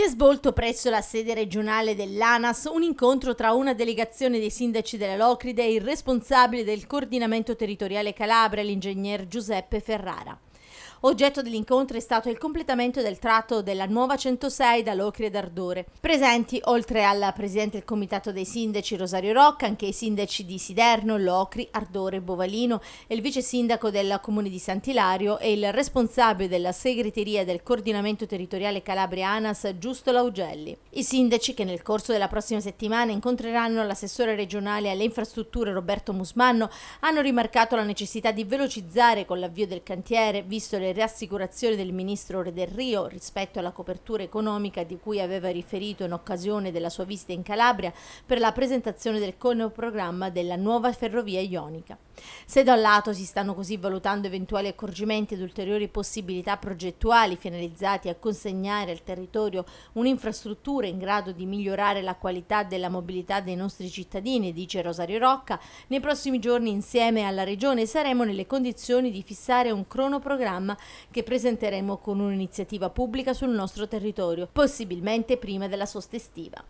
Si è svolto presso la sede regionale dell'ANAS un incontro tra una delegazione dei sindaci della Locride e il responsabile del coordinamento territoriale Calabria, l'ingegner Giuseppe Ferrara. Oggetto dell'incontro è stato il completamento del tratto della nuova 106 da Locri ad Ardore. Presenti, oltre al presidente del comitato dei sindaci Rosario Rocca, anche i sindaci di Siderno, Locri, Ardore, Bovalino il vice sindaco del comune di Sant'Ilario e il responsabile della segreteria del coordinamento territoriale Calabria ANAS Giusto Laugelli. I sindaci che nel corso della prossima settimana incontreranno l'assessore regionale alle infrastrutture Roberto Musmanno hanno rimarcato la necessità di velocizzare con l'avvio del cantiere, visto le le rassicurazioni del ministro Re del Rio rispetto alla copertura economica di cui aveva riferito in occasione della sua visita in Calabria per la presentazione del cronoprogramma della nuova ferrovia ionica. Se da un lato si stanno così valutando eventuali accorgimenti ed ulteriori possibilità progettuali finalizzati a consegnare al territorio un'infrastruttura in grado di migliorare la qualità della mobilità dei nostri cittadini, dice Rosario Rocca, nei prossimi giorni insieme alla Regione saremo nelle condizioni di fissare un cronoprogramma che presenteremo con un'iniziativa pubblica sul nostro territorio, possibilmente prima della sosta estiva.